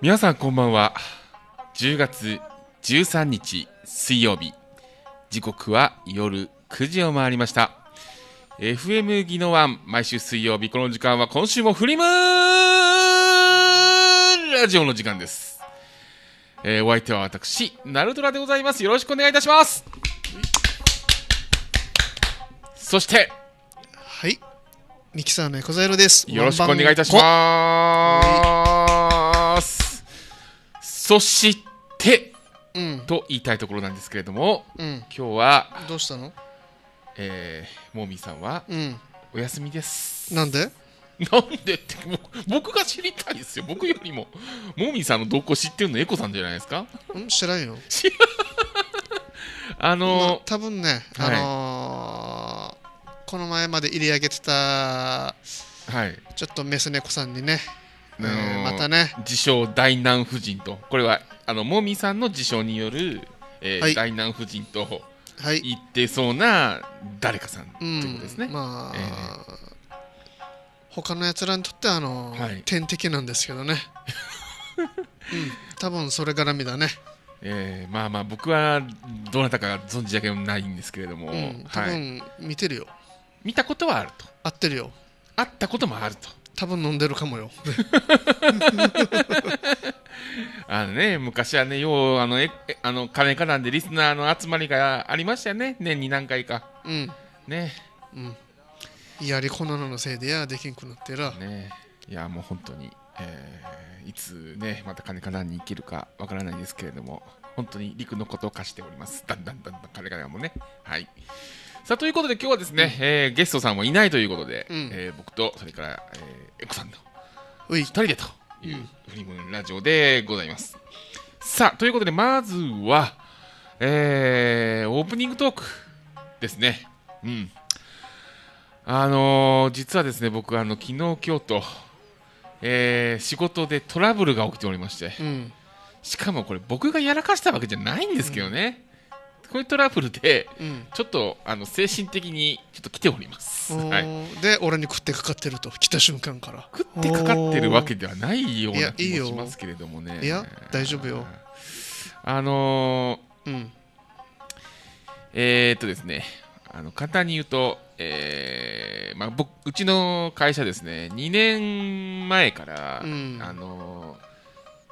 皆さんこんばんは10月13日水曜日時刻は夜9時を回りました FM 技能ワン毎週水曜日この時間は今週もフリムラジオの時間です、えー、お相手は私ナルトラでございますよろしくお願いいたしますそしてはいミキサーの横コザロですよろしくお願いいたしますそして、うん、と言いたいところなんですけれども、うん、今日はどうしたのえー、モーミーさんは、うん、お休みですなんでなんでって僕が知りたいですよ僕よりもモーミーさんの動向知ってるのエコさんじゃないですか知らんよ知らん あのー、多分ね、あのー、この前まで入れ上げてた、はい、ちょっとメス猫さんにねまたね自称大南婦人とこれはあのもみさんの自称による、えー、はい、大南婦人と言ってそうな誰かさんということですね、うん、まあ、えー、他のやつらにとってあの、はい、天敵なんですけどね、うん、多分それ絡みだねえー、まあまあ僕はどなたか存じだけもないんですけれども、うん、多分見てるよ、はい、見たことはあると会ってるよ会ったこともあると多分飲んでるかもよ あのね昔はねようあのえあの金かなんでリスナーの集まりがありましたよね年に何回かうんねうんいやりこなののせいでやできんくなってらねいやもう本当に、えー、いつねまた金かなんに生きるかわからないですけれども本当に陸のことを課しておりますだんだんだんだん金かなんもねはいさあということで今日はですね、えー、ゲストさんもいないということで、うん、えー、僕とそれから、えー、エコさんと二人でというフリムラジオでございます。さあということでまずは、えー、オープニングトークですね。うんあのー、実はですね僕あの昨日今日と、えー、仕事でトラブルが起きておりまして、うん、しかもこれ僕がやらかしたわけじゃないんですけどね、こういうトラブルで、うん、ちょっとあの精神的にちょっと来ております、はい、で俺に食ってかかってると来た瞬間から食ってかかってるわけではないような気もしますけれどもねいや大丈夫よあのー、うんえー、っとですねあの簡単に言うと、えーまあ、僕うちの会社ですね2年前から、うん、あの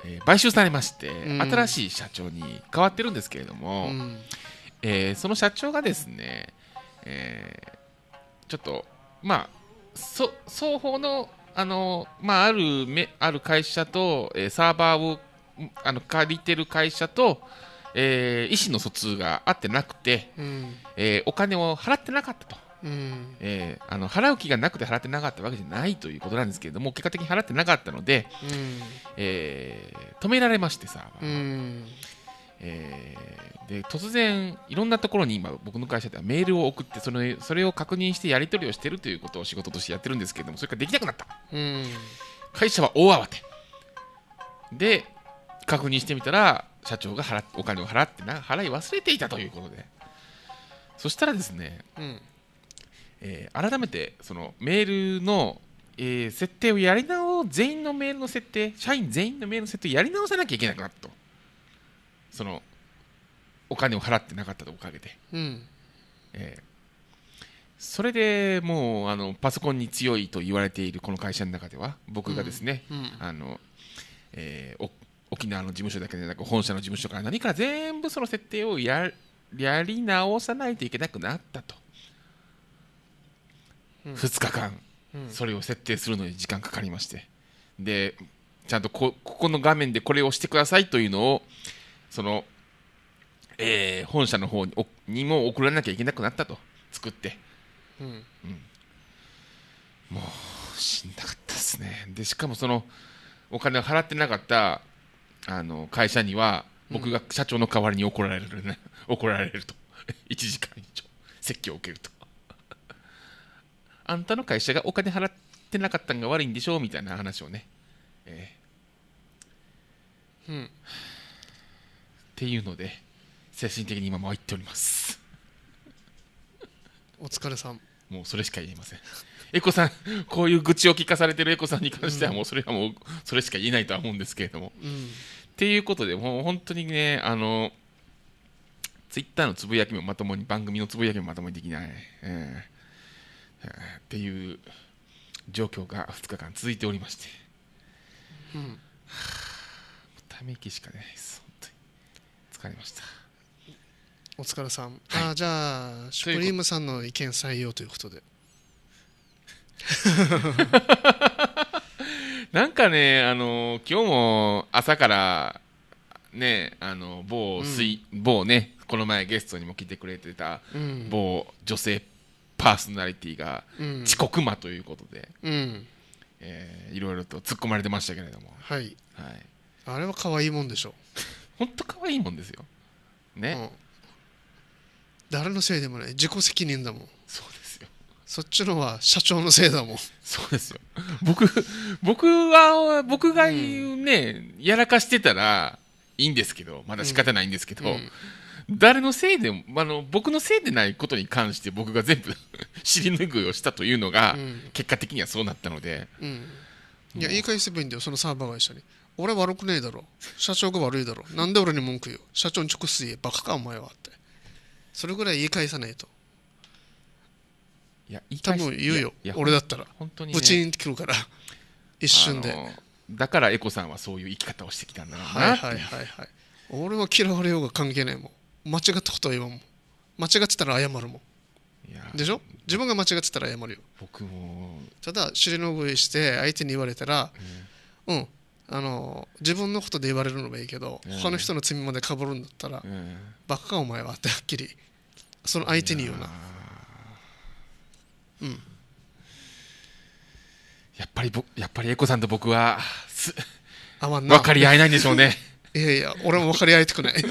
えー、買収されまして、うん、新しい社長に変わってるんですけれども、うん、えー、その社長がですね、えー、ちょっと、まあ、そ双方のあの、まあ、あるめある会社と、えー、サーバーをあの借りてる会社と、えー、意思の疎通が合ってなくて、うん、えー、お金を払ってなかったと、うん、えー、あの払う気がなくて払ってなかったわけじゃないということなんですけれども結果的に払ってなかったので、うん、え止められましてさ、うん、えー、で突然いろんなところに今僕の会社ではメールを送ってそれそれを確認してやり取りをしてるということを仕事としてやってるんですけれどもそれができなくなった会社は大慌てで確認してみたら社長が払お金を払ってな払い忘れていたということでそしたらですね、うん、えー、改めてそのメールの、えー、設定をやり直全員のメールの設定社員全員のメールの設定をやり直さなきゃいけなくなったとそのお金を払ってなかったおかげで、うんえー、それでもうあのパソコンに強いと言われているこの会社の中では僕がですね、あのえ沖縄の事務所だけでなく本社の事務所から何から全部その設定をややり直さないといけなくなったと、うん、2日間、それを設定するのに時間かかりましてでちゃんとこここの画面でこれをしてくださいというのをその、えー、本社の方ににも送らなきゃいけなくなったと作って、うん、うん、もう死んだかったですねでしかもそのお金を払ってなかったあの会社には僕が社長の代わりに怒られる、ね、うん、怒られると1 時間以上説教を受けるとあんたの会社がお金払ってなかったのが悪いんでしょうみたいな話をね、えー、うんっていうので精神的に今参っております お疲れさんもうそれしか言えませんエコさんこういう愚痴を聞かされてるエコさんに関してはもうそれはもうそれしか言えないとは思うんですけれども、うん、っていうことでもう本当にねあのツイッターのつぶやきもまともに番組のつぶやきもまともにできない、えー、っていう状況が2日間続いておりまして、うん、はあ、ため息しかないです疲れましたお疲れさん、はい、あじゃあシュプリームさんの意見採用ということで なんかねあの今日も朝からねあの某水、うん、某ねこの前ゲストにも来てくれてた、某女性パーソナリティが遅刻魔ということで、うん、えー、いろいろと突っ込まれてましたけれども、はい、はい、あれは可愛いもんでしょう本当可愛いもんですよね、うん、誰のせいでもない自己責任だもんそうですよそっちのは社長のせいだもんそうですよ僕僕は僕がね、うん、やらかしてたらいいんですけどまだ仕方ないんですけど、うん誰のせいであの僕のせいでないことに関して僕が全部 尻拭いをしたというのが、うん、結果的にはそうなったので、うん、いや言い返せばいいんだよそのサーバー会社に俺悪くねえだろ社長が悪いだろなんで俺に文句言う社長に直接言えバカかお前はってそれぐらい言い返さないといや多分言うよ俺だったら本当に、ね、ブチンってくるから一瞬でだからエコさんはそういう生き方をしてきたんだなはいはいはいはい俺は嫌われようが関係ないもん間違ったことは言わんもん間違ってたら謝るもんでしょ自分が間違ってたら謝るよ僕もただ尻拭いして相手に言われたら、うん、うん、あの自分のことで言われるのもいいけど、うん、他の人の罪までかぶるんだったら、うん、バカかお前はってはっきりその相手に言うなうんやっぱりぼやっぱりエコさんと僕はすあ、まあ、分かり合えないんでしょうね いやいや俺も分かり合いたくない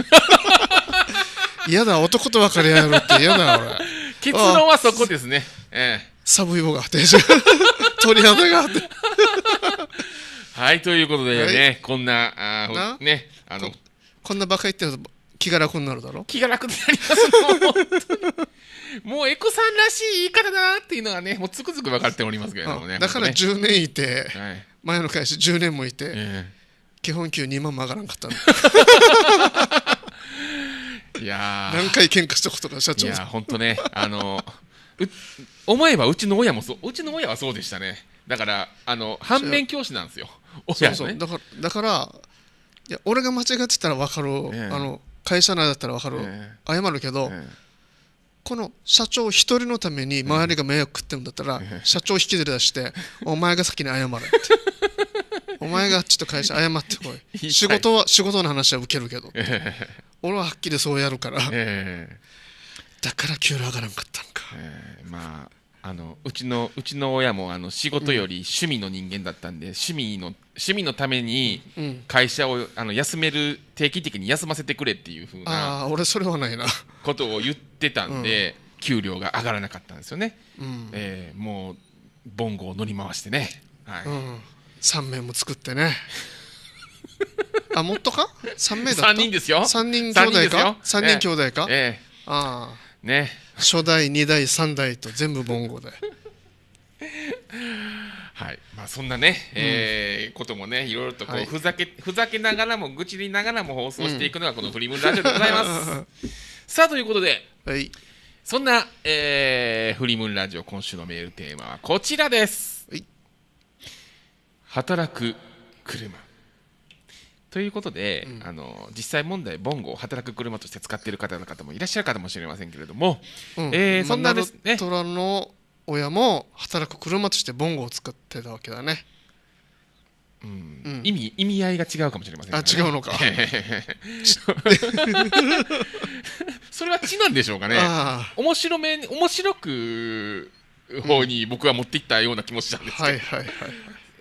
嫌だ男と分かり合えるって嫌だ俺結論はそこですねええサブイボがあって 鳥肌があってはい、ということでね、こんな、あね、あのこんなバカ言ってると気が楽になるだろ気が楽になりますもうエコさんらしい言い方だなっていうのがね、もうつくづく分かっておりますけれどもね。だから10年いて、はい、前の会社10年もいて、えー、基本給2万も上がらんかったの。いや何回喧嘩したことか社長いや本当ねあの思えばうちの親もそううちの親はそうでしたねだからあの反面教師なんですよ そうそう、だからだからいや俺が間違ってたら分かる、えー、あの会社内だったら分かる、えー、謝るけど、えー、この社長一人のために周りが迷惑食ってるんだったら、社長引きずり出して お前が先に謝れってお前がちょっと会社謝ってこい 仕事は仕事の話は受けるけど、俺ははっきりそうやるから、だから給料上がらんかったんか、まああのうちのうちの親もあの仕事より趣味の人間だったんで、うん、趣味の趣味のために会社を、あの休める定期的に休ませてくれっていうふうなあ俺それはないなことを言ってたんで、うん、給料が上がらなかったんですよね、うん、えー、もうボンゴを乗り回してね、はいうん、3面も作ってね あもっとか3名だった3人ですよ3人兄弟か3人,、3人兄弟か、えー、えー、ああね初代2代3代と全部ボンゴで はいまあ、そんなね、えーこともねいろいろとこう、ふざけふざけながらも愚痴りながらも放送していくのがこの「フリムラジオ」でございます。さあということではいそんな、えーフリムンラジオ今週のメールテーマはこちらです、はい働く車ということで、うん、あの実際問題ボンゴを働く車として使っている方の方もいらっしゃるかもしれませんけれども、うん、えー、そんなですねトラの親も働く車としてボンゴを使ってたわけだね。うん、意味意味合いが違うかもしれません、ね、あ違うのか それは知なんでしょうかね面白め面白く方に僕は持っていったような気持ちなんですけど、はいはいはい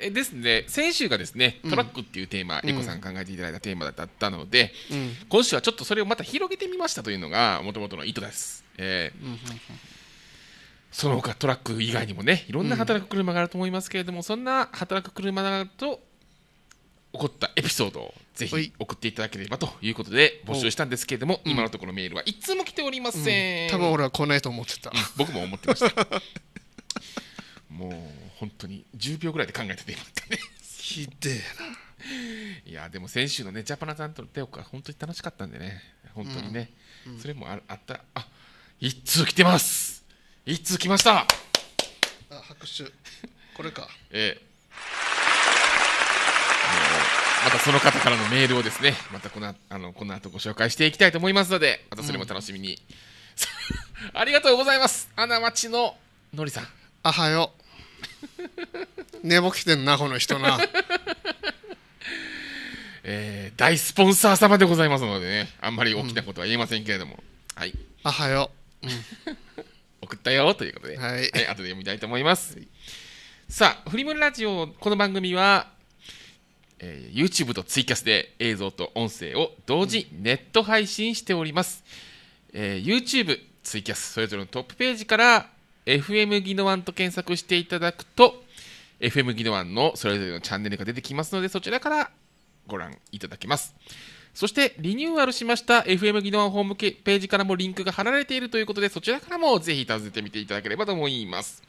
えですね先週がですねトラックっていうテーマ、うん、エコさん考えていただいたテーマだったので、うん、今週はちょっとそれをまた広げてみましたというのがもともとの意図です、えー、うん、その他トラック以外にもねいろんな働く車があると思いますけれども、そんな働く車と起こったエピソードをぜひ送っていただければということで募集したんですけれども、今のところメールはいつも来ておりません、多分俺は来ないと思ってた、僕も思ってました もう本当に10秒ぐらいで考えててったねひでえないやでも先週のねジャパナさんとの手をか本当に楽しかったんでね本当にね、うんそれもああったあ一通来てます一通来ましたあ拍手これか ええまたその方からのメールをですねまたこのあのこの後ご紹介していきたいと思いますのでまたそれも楽しみに、うん、ありがとうございますアナマチののりさんあはよう 寝ぼけてんなこの人な えー、大スポンサー様でございますのでねあんまり大きなことは言えませんけれども、うん、はいあはよ、うん、送ったよということで、はい、はい、後で読みたいと思います、はい、さあ「フリムラジオ」この番組は、えー、YouTube とツイキャスで映像と音声を同時ネット配信しております、うん、えー、YouTube ツイキャスそれぞれのトップページから FM ギノワンと検索していただくと、FM ギノワンのそれぞれのチャンネルが出てきますので、そちらからご覧いただけます。そして、リニューアルしました FM ギノワンホームページからもリンクが貼られているということで、そちらからもぜひ訪ねてみていただければと思います。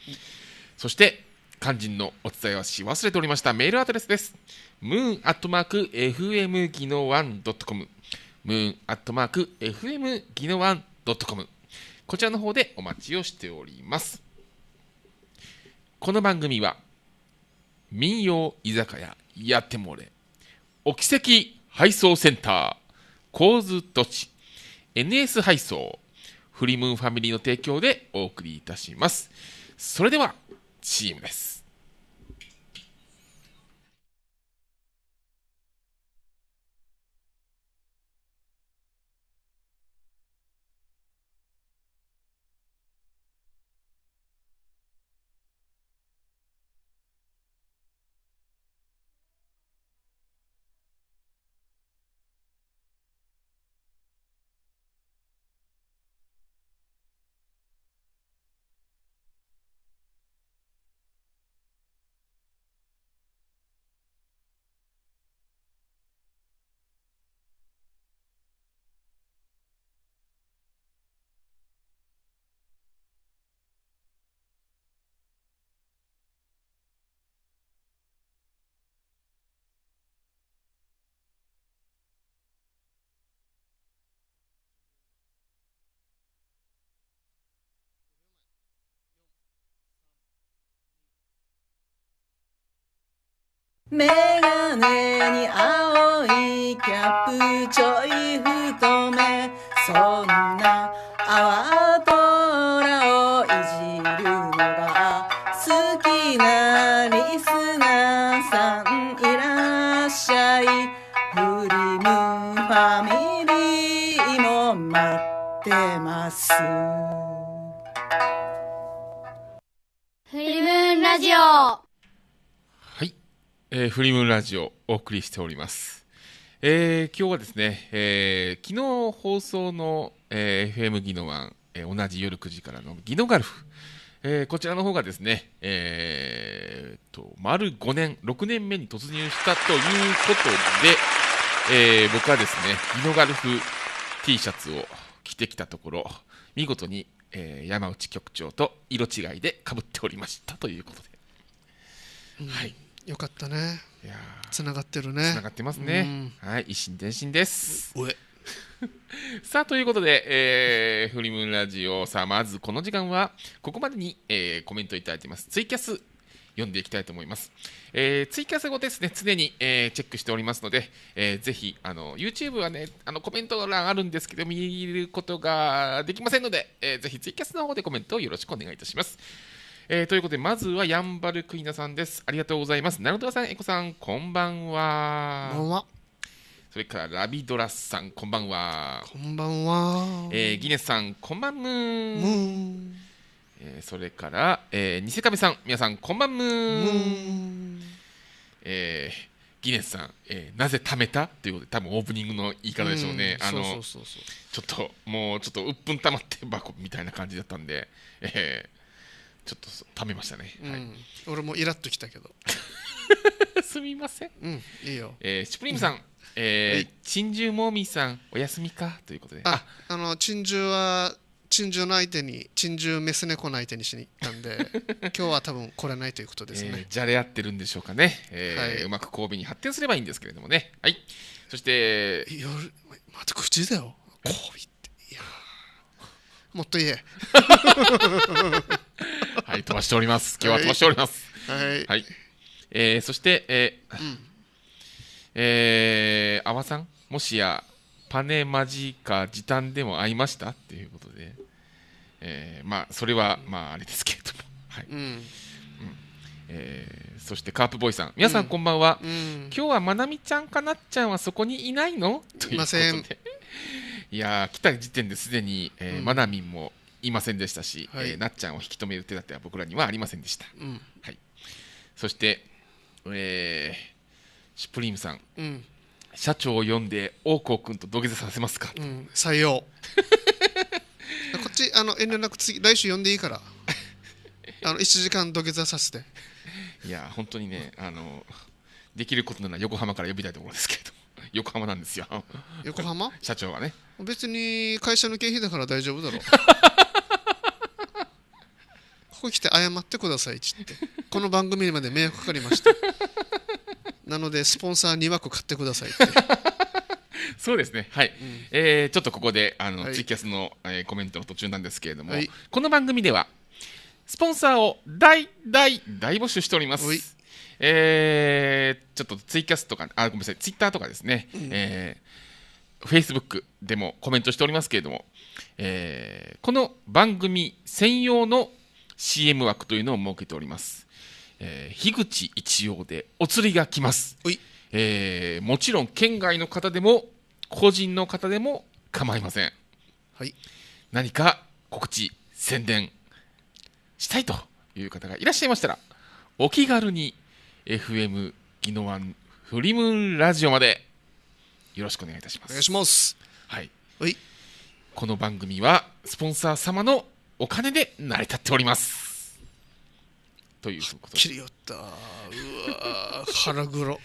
そして、肝心のお伝えはし忘れておりましたメールアドレスです。moon アットマーク FM ギノワン .com moon アットマーク FM ギノワン .com こちらの方でお待ちをしておりますこの番組は民謡居酒屋やってもれお奇跡配送センター構図土地 NS 配送フリムーンファミリーの提供でお送りいたしますそれではチームですメガネに青いキャップちょい太めそんな泡トラをいじるのが好きなリスナーさんいらっしゃいフリムファミリーも待ってますえー、フリムラジオお送りしております、えー、今日はですね、えー、昨日放送の、えー、FM ギノワン、えー、同じ夜9時からのギノガルフ、えー、こちらの方がですね、えー、と丸5年6年目に突入したということで、えー、僕はですねギノガルフ T シャツを着てきたところ見事に、えー、山内局長と色違いでかぶっておりましたということで、うん、はいよかったねいやつながってるねつながってますね、はい一心伝心ですおえ さあということで、えー、フリムラジオさあまずこの時間はここまでに、えー、コメントいただいてますツイキャス読んでいきたいと思います、えー、ツイキャス後ですね常に、えー、チェックしておりますので、えー、ぜひあの YouTube はねあのコメント欄あるんですけど見ることができませんので、えー、ぜひツイキャスの方でコメントをよろしくお願いいたしますえー、ということで、まずはヤンバルクイナさんです。ありがとうございます。ナルトさん、エコさん、こんばんは。こんばんは。それからラビドラスさん、こんばんは。こんばんは。えー、ギネスさん、こんばんむー。むーえそれから、えー、ニセカメさん、皆さん、こんばんむー。えー、ギネスさん、えー、なぜ貯めたということで多分オープニングの言い方でしょうね、あのちょっともうちょっと鬱憤たまってばこみたいな感じだったんで、えー、ちょっとためましたね、うん、はい、俺もイラっときたけど すみません、うん、いいよ、えー、シュプリームさん、えー、珍獣モーミーさんお休みかということでああの珍獣は珍獣の相手に珍獣メス猫の相手にしに行ったんで 今日は多分来れないということですね、えー、じゃれ合ってるんでしょうかね、えー、はい、うまく交尾に発展すればいいんですけれどもねはいそして夜また9時だよ交尾ってもっと言え はい飛ばしております今日は飛ばしておりますはい、はい、えー、そしてえー、うん、えー、阿波さんもしやパネマジか時短でも会いましたっていうことで、えー、まあそれはまああれですけれどもはい、うん、えー、そしてカープボーイさん皆さんこんばんは、うん、今日はまなみちゃんかなっちゃんはそこにいないのといませんいや来た時点ですでに、えーうん、マナミンもいませんでしたし、はい、えー、なっちゃんを引き止める手立ては僕らにはありませんでした、うん、はい、そして、えー、シュプリームさん、うん、社長を呼んで大光君と土下座させますか、うん、採用 こっちあの遠慮なく次来週呼んでいいから あの1時間土下座させていや本当にねあのできることなら横浜から呼びたいところですけど横浜なんですよ横浜 社長はね別に会社の経費だから大丈夫だろ ここ来て謝ってくださいちってこの番組にまで迷惑かかりましたなのでスポンサー2枠買ってくださいって そうですね、はい、うん、えー、ちょっとここであの、はい、ツイキャスの、えー、コメントの途中なんですけれども、はい、この番組ではスポンサーを大大大募集しております。えー、ちょっとツイキャスとか、あ、ごめんなさい、ツイッターとかですね、フェえスブックでもコメントしておりますけれども、えー、この番組専用の CM 枠というのを設けております。えー、樋口一葉でお釣りが来ます。えー、もちろん県外の方でも個人の方でも構いません。はい。何か告知、宣伝したいという方がいらっしゃいましたら、お気軽に FM ノワ湾フリムラジオまでよろしくお願いいたしますお願いしますはいはいこの番組はスポンサー様のお金で成り立っておりますということ切りよったうわ腹黒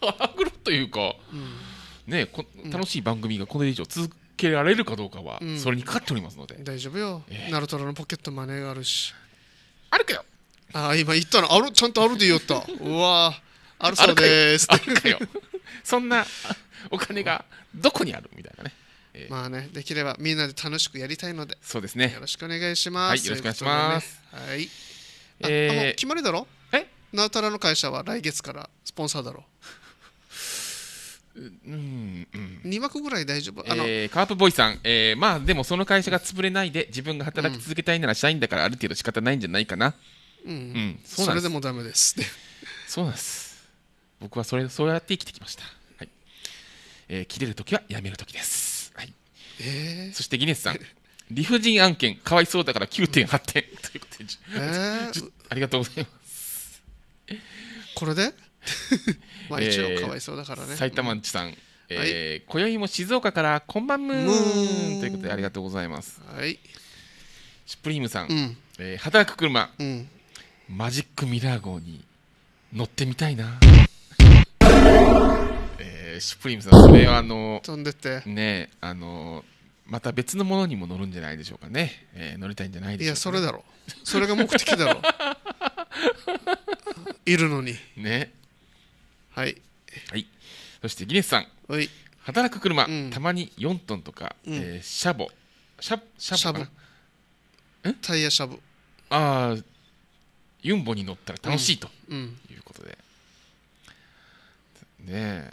腹黒というか、うん、ねこ楽しい番組がこれ以上続けられるかどうかはそれにかかっておりますので、うん、大丈夫よ、えー、ナルトラのポケットマネーがあるしあるけどあ今言ったのあるちゃんとあるで言おったうわあるそうですあるかよそんなお金がどこにあるみたいなね、えー、まあねできればみんなで楽しくやりたいのでそうですねよろしくお願いしますはいよろしくお願いします、ね、はいえー、あもう決まりだろえナウタラの会社は来月からスポンサーだろうんうん、2枠ぐらい大丈夫、えー、カープボーイさん、えー、まあでもその会社が潰れないで自分が働き続けたいなら社員だからある程度仕方ないんじゃないかな、うん、うん、それでもダメですそうなんです僕はそれそうやって生きてきました、はいえー、切れる時はやめる時です、はいえー、そしてギネスさん理不尽案件かわいそうだから9.8点、ということで、えー、ありがとうございますこれで まあ一応かわいそうだからね、えー、埼玉さん、えー、はい、今宵も静岡からこんばんむーんということでありがとうございます、はい、シュプリームさん、うん、えー、働く車、うん、マジックミラー号に乗ってみたいな。えー、シュプリームさん、それはあの、飛んでて。ねあの、また別のものにも乗るんじゃないでしょうかね。えー、乗りたいんじゃないでしょうか、ね、いや、それだろ。それが目的だろ。いるのに。ね。はい。はい。そしてギネスさん。はい。働く車、うん、たまに4トンとか、うん、えー、シャボ。シャシャボシャボタイヤシャボ。ああ。ユンボに乗ったら楽しいということで、ね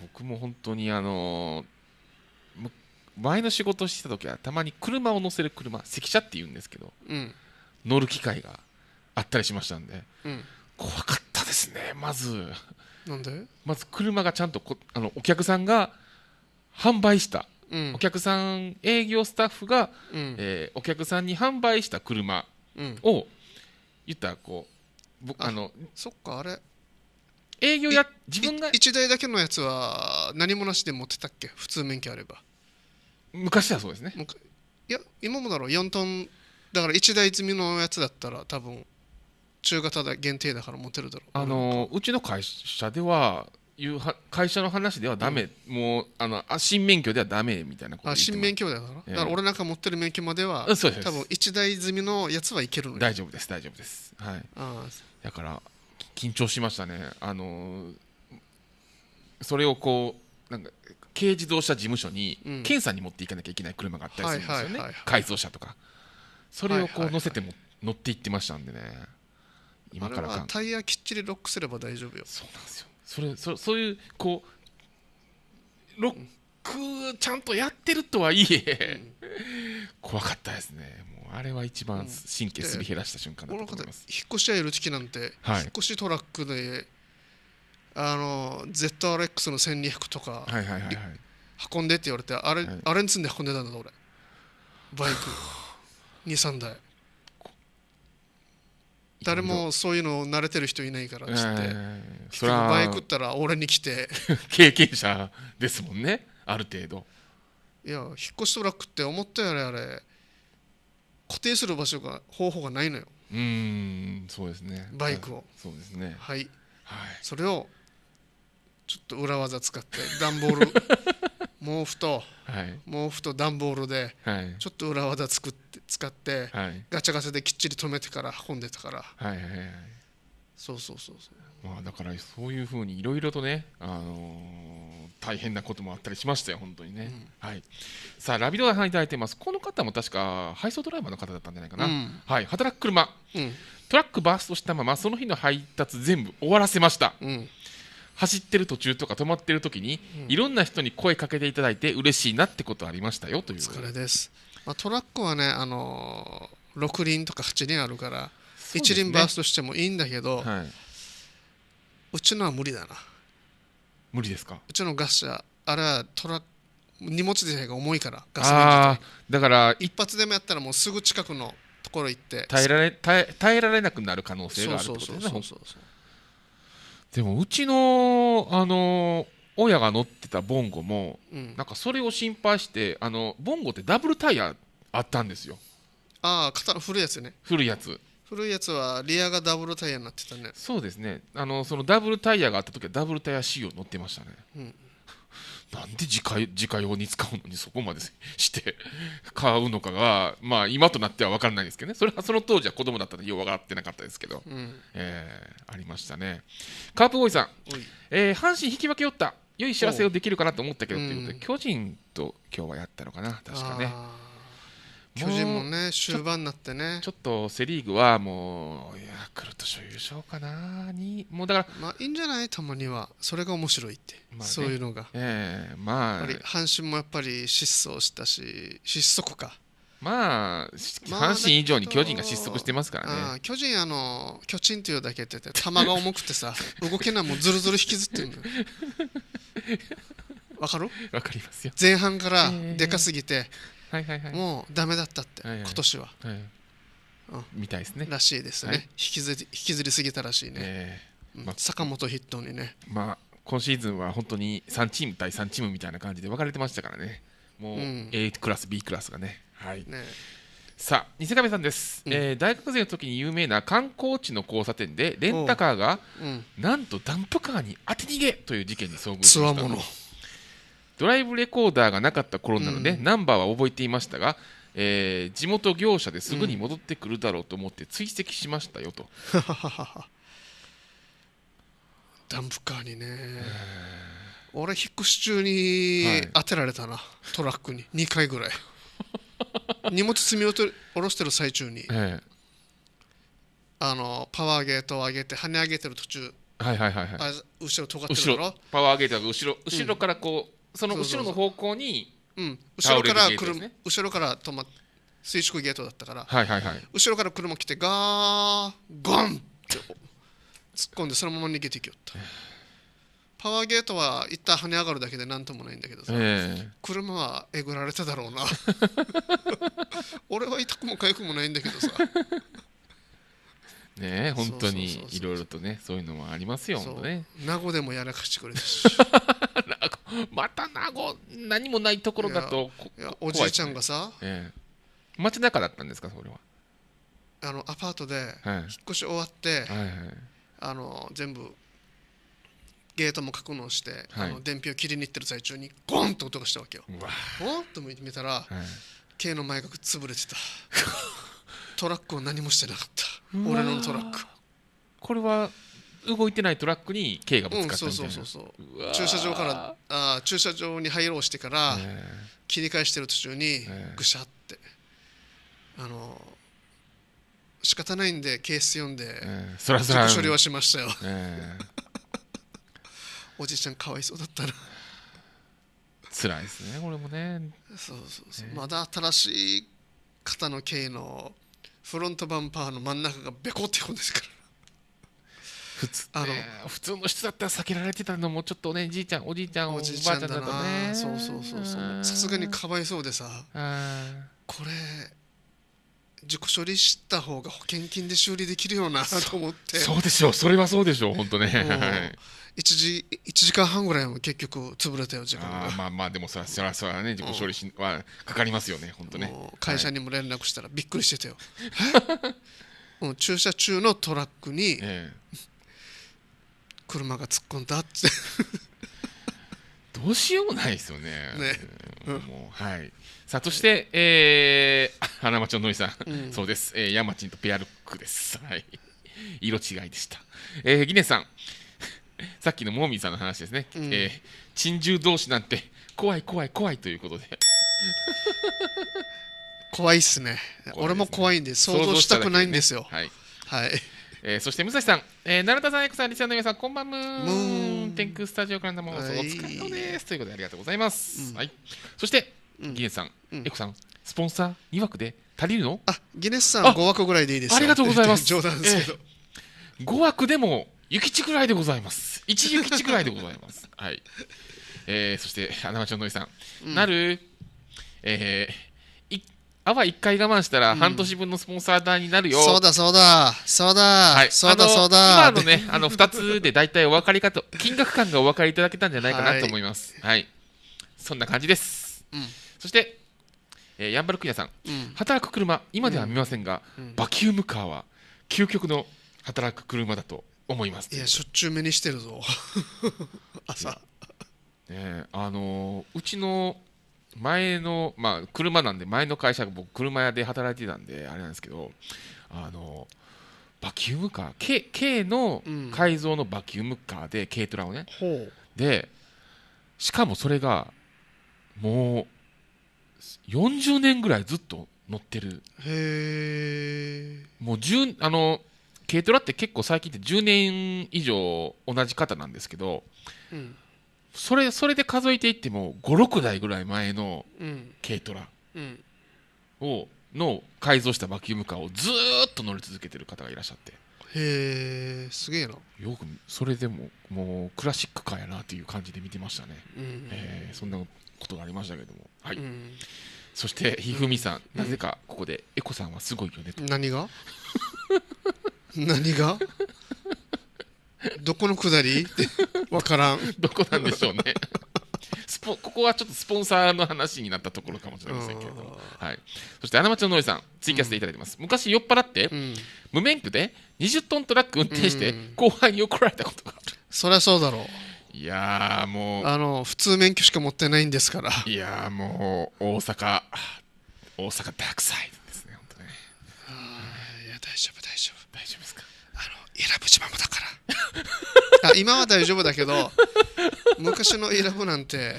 僕も本当にあの前の仕事してた時はたまに車を乗せる車関車って言うんですけど、乗る機会があったりしましたんで、怖かったですねまずまず車がちゃんとこあのお客さんが販売した、お客さん営業スタッフが、えお客さんに販売した車を、言ったらこうあのそっかあれ営業や自分が1台だけのやつは何もなしで持ってたっけ普通免許あれば昔はそうですねいや今もだろう4トンだから1台積みのやつだったら多分中型だ限定だから持てるだろうあのうちの会社ではいうは会社の話ではだめ、もうあのあ新免許ではだめみたいなことあ新免許だから、えだから俺なんか持ってる免許までは多うんそうです分1台済みのやつはいけるの大丈夫です大丈夫ですはいあだから緊張しましたねあのそれをこうなんか軽自動車事務所に検査に持っていかなきゃいけない車があったりするんですよね改造車とかそれをこはうい乗せても乗っていってましたんでね今かかららタイヤきっちりロックすれば大丈夫よそうなんですよそれそそういうこうロックちゃんとやってるとはいえ、うん、怖かったですねもうあれは一番神経すり減らした瞬間だと思います、うん、引っ越し合える時期なんて、はい、引っ越しトラックであの ZRX の1200とか、はいはいはいはい、運んでって言われてあれはい、あれに積んで運んでたんだ俺バイク23 台誰もそういうの慣れてる人いないからっつって、えー、それは食ったら俺に来て経験者ですもんねある程度いや引っ越しトラックって思ったよりあれ固定する場所が方法がないのようんそうですねバイクをそうですねはい、はい、それをちょっと裏技使って段ボール毛布と、はい、毛布と段ボールで、ちょっと裏技作って使って、ガチャガチャできっちり止めてから運んでたから、はいはいはい、そうそうそうそうまあだからそういうふうにいろいろとね、あのー、大変なこともあったりしましたよ本当にね、うん、はい、さあラビドさんいただいてますこの方も確か配送ドライバーの方だったんじゃないかな、うん、はい働く車、うん、トラックバーストしたままその日の配達全部終わらせました、うん走ってる途中とか止まってる時に、いろんな人に声かけていただいて嬉しいなってことありましたよというそれです、まあ、トラックはね、あのー、6輪とか8輪あるから、ね、1輪バーストしてもいいんだけど、はい、うちのは無理だな無理ですかうちのガス車あれはトラ荷物自体が重いからガスあだから一発でもやったらもうすぐ近くのところ行って耐えられ耐え耐えられなくなる可能性があるってことですねでもうちのあの親が乗ってたボンゴも、うん、なんかそれを心配してあのボンゴってダブルタイヤあったんですよああ古いやつね古いやつ古いやつはリアがダブルタイヤになってたねそうですねあのそのダブルタイヤがあった時はダブルタイヤ C を乗ってましたね、うんなんで自家自家用に使うのにそこまでして買うのかが、まあ、今となっては分からないですけどねそれはその当時は子供だったのでよう分かってなかったですけど、うん、えー、ありましたねカープボーイさん、えー、阪神引き分けよった良い知らせをできるかなと思ったけどということで、巨人と今日はやったのかな確かね。巨人もね終盤になってねちょっとセ・リーグはもうヤクルト所優勝かなにもうだからまあいいんじゃないたまにはそれが面白いって、ね、そういうのがええー、まあ阪神もやっぱり失速したし失速かまあ、阪神以上に巨人が失速してますからね。まあ、巨人、あの、巨人というだけってて、球が重くてさ、動けない、もうずるずる引きずってるの わかるわかりますよ。前半からでかすぎて、えーはいはいはい、もうダメだったって、はいはい、今年は、はい、うん、みたいですねらしいですね、はい、引きずり引きずりすぎたらしいね、えーまあ、坂本筆頭にね、まあ、今シーズンは本当に3チーム対3チームみたいな感じで分かれてましたからねもう A クラス、うん、B クラスがね,、はい、ねさあ、西上さんです、うん、えー、大学生の時に有名な観光地の交差点でレンタカーが、うん、なんとダンプカーに当て逃げという事件に遭遇しました。ドライブレコーダーがなかった頃なので、うん、ナンバーは覚えていましたが、えー、地元業者ですぐに戻ってくるだろうと思って追跡しましたよと、うん、ダンプカーにね俺引っ越し中に当てられたな、はい、トラックに2回ぐらい 荷物積み下ろしてる最中に、えあのパワーゲートを上げて跳ね上げてる途中はいはいはい、はい、後ろ尖ってるだろパワーゲートが後ろ後ろからこう、うんその後ろの方向にうん、後ろから車、後ろから止まって水縮ゲートだったから、はいはいはい、後ろから車来てガーゴンって突っ込んでそのまま逃げていきよったパワーゲートは一旦跳ね上がるだけで何ともないんだけどさ、えー、車はえぐられただろうな 俺は痛くも痒くもないんだけどさねえ本当にいろいろとねそういうのもありますよ、ね、名護でもやらかしてくれたし また名護何もないところだとおじいちゃんがさ、ええ、街中だったんですかそれはあのアパートで引っ越し終わって、はいはいはい、あの全部ゲートも格納して、はい、あの電票切りに行ってる最中にゴンと音がしたわけよおっと見てたら、はい、K の前が潰れてた トラックを何もしてなかった俺のトラックこれは動いてないトラックに軽がぶつかったみたいな、駐車場からあ駐車場に入ろうしてから、切り返してる途中にぐしゃって、ね、あの仕方ないんでケース読んで、ね、そらそら処理はしましたよ、おじいちゃんかわいそうだったな辛いですねこれもねそうそうそう、まだ新しい方の軽のフロントバンパーの真ん中がべこってこんですから普通あの普通の人だったら避けられてたのもちょっとねじいちゃんおじいちゃんおじいちゃんだとねそうそうそうそうさすがにかわいそうでさこれ自己処理した方が保険金で修理できるようなと思ってそうでしょうそれはそうでしょう本当ね、1時 ,1 時間半ぐらいも結局潰れたよ時間がまあまあでもそらそらそらね自己処理し、はかかりますよね本当ね会社にも連絡したらびっくりしてたよ、もう駐車中のトラックに、ええ、車が突っ込んだってどうしようもないですよね。ねうん、もうはいさあそして、はい、えー、花町のノイさん、うん、そうです、えー、ヤマチンとペアルックです。はい、色違いでした。えー、ギネさん、さっきのモーミンさんの話ですね、うん、えー、珍獣同士なんて怖い怖い怖いということで。怖いっすね、ね、俺も怖いんで想像したくないんですよ、ね、はい、はいえー、そして武蔵さん、えー、奈良田さん、エクさん、リチャーの皆さん、こんばんむーん。天空スタジオから生放送、お疲れ様です。ということで、ありがとうございます。うん、はい。そして、うん、ギネスさん、うん、エクさん、スポンサー2枠で足りるのあ、ギネスさん5枠ぐらいでいいですありがとうございます。冗談ですけど。えー、5枠でも、諭吉ぐらいでございます。1諭吉ぐらいでございます。はい。えー、そして、花町ののりさん、なる、えー、あわ1回我慢したら半年分のスポンサー代になるよ、そうだそうだそうだ、はい、そうだそうだ今のねあの2つで大体お分かりかと金額感がお分かりいただけたんじゃないかなと思います、はい、はい、そんな感じです、うん、そして、えー、ヤンバルクイナさん、うん、働く車今では見ませんが、うん、バキュームカーは究極の働く車だと思いますいやしょっちゅう目にしてるぞ 朝、ね、あのー、うちの前の、まあ、車なんで前の会社が僕車屋で働いてたんであれなんですけどあのバキュームカー K, K の改造のバキュームカーで、うん、軽トラをねでしかもそれがもう40年ぐらいずっと乗ってるへえもうあの軽トラって結構最近って10年以上同じ方なんですけど、うんそれそれで数えていっても56台ぐらい前の軽トラをの改造したバキュームカーをずっと乗り続けてる方がいらっしゃってへえすげえなよくそれでももうクラシックカーやなっていう感じで見てましたね、うん、えそんなことがありましたけどもはい、うん、そしてひふみさん、なぜかここで「エコさんはすごいよね」と何が 何がどこのくだりって分からん どこなんでしょうねスポここはちょっとスポンサーの話になったところかもしれませんけれども、はい、そして穴町のノエさんツイキャスでいただいてます、うん、昔酔っ払って、うん、無免許で20トントラック運転して、後輩に怒られたことがあるそりゃそうだろういやもうあの普通免許しか持ってないんですからいやもう大阪大阪ダークサイドですね本当ねいや大丈夫大丈夫大丈夫ですかあの伊良部島あ今は大丈夫だけど昔のイラブなんて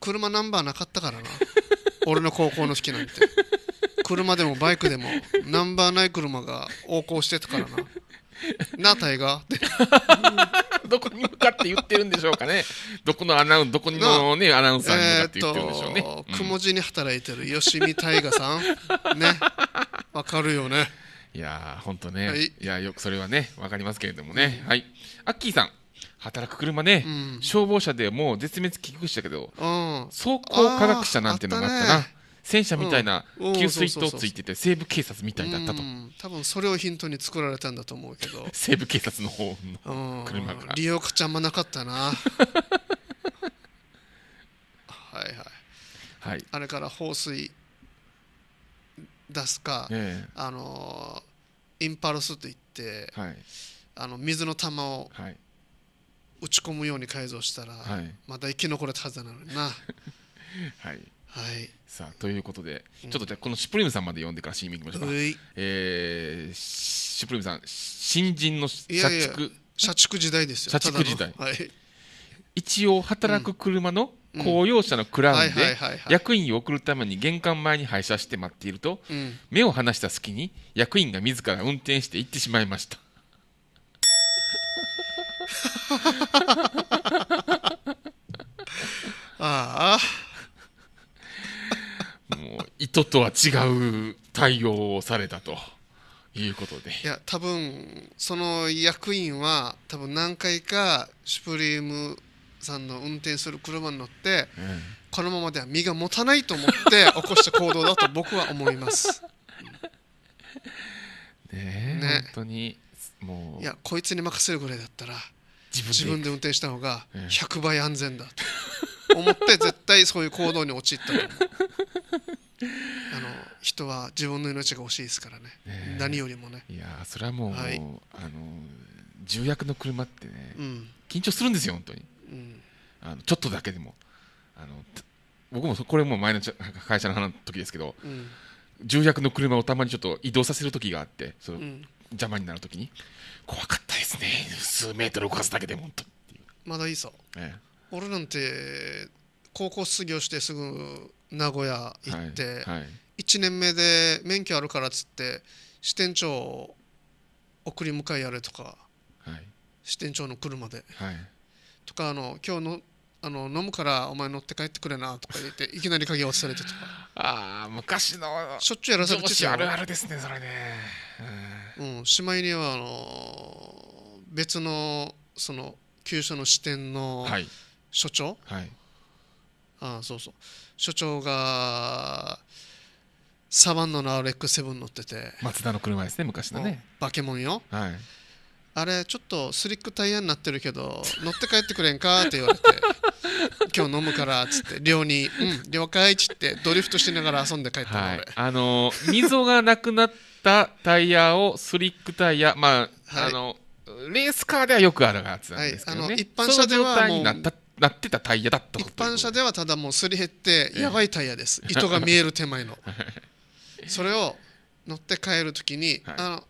車ナンバーなかったからな俺の高校の時なんて車でもバイクでもナンバーない車が横行してたからななタイガーってどこに向かって言ってるんでしょうかねどこのアナウンどこのねアナウンサーに向かって言ってるんでしょうね、えくも字に働いてる吉見大河さんねわかるよねいや本当ね、はい、いやよくそれはね分かりますけれどもね、はい、アッキーさん働く車ね、うん、消防車でもう絶滅危惧種だけど、うん、走行科学者なんてのがあったな戦車みたいな給水塔ついてて西部警察みたいだったと多分それをヒントに作られたんだと思うけど 西部警察の方の車が利用価値あんまなかったな はいはい、はい、あれから放水出すか、ええ、あのインパルスといって、はい、あの水の玉を打ち込むように改造したら、はい、また生き残れたはずなのにな。はい、はい、さあということで、うん、ちょっとじゃこのシュプリムさんまで読んでから CM いきましょうか、えー、シュプリムさん新人の社畜社畜時代ですよ社畜時代、はい、一応働く車の、うん公用車のクラウンで役員を送るために玄関前に廃車して待っていると、うん、目を離した隙に役員が自ら運転して行ってしまいました ああもう意図とは違う対応をされたということでいや多分その役員は多分何回かシュプリームさんの運転する車に乗って、うん、このままでは身が持たないと思って起こした行動だと僕は思います。ねね本当にもういやこいつに任せるぐらいだったら自分で運転した方が100倍安全だと思って絶対そういう行動に陥ったと思う あの人は自分の命が欲しいですからね、ね、何よりもねいやそれはもう、はい、あの重役の車ってね、うん、緊張するんですよ本当にうん、あのちょっとだけでもあの僕もこれも前の会社の話の時ですけど、うん、重役の車をたまにちょっと移動させる時があってその、うん、邪魔になる時に怖かったですね数メートル動かすだけでもとまだいいさ、ええ、俺なんて高校卒業してすぐ名古屋行って、はいはい、1年目で免許あるからっつって支店長を送り迎えやれとか、はい、支店長の車で、はい、とかあの今日のあの飲むからお前乗って帰ってくれなとか言っていきなり鍵落ちされてとかああ昔のしょっちゅうやらされてたあるあるですねそれねうんしまいにはあの別のその急所の支店の所長、はい、あそうそう所長がサバンナの RX7 乗ってて松田の車ですね昔のねバケモンよ、はいあれちょっとスリックタイヤになってるけど 乗って帰ってくれんかって言われて 今日飲むからっつって寮に「うん了解」っつってドリフトしながら遊んで帰ったの、はい、あの溝がなくなったタイヤをスリックタイヤまあ、はい、あのレースカーではよくあるやつなんですけど、ね、はい、一般車ではもうなってたタイヤだった一般車ではただもうすり減ってやばいタイヤです、えー、糸が見える手前の それを乗って帰るときに、はい、あの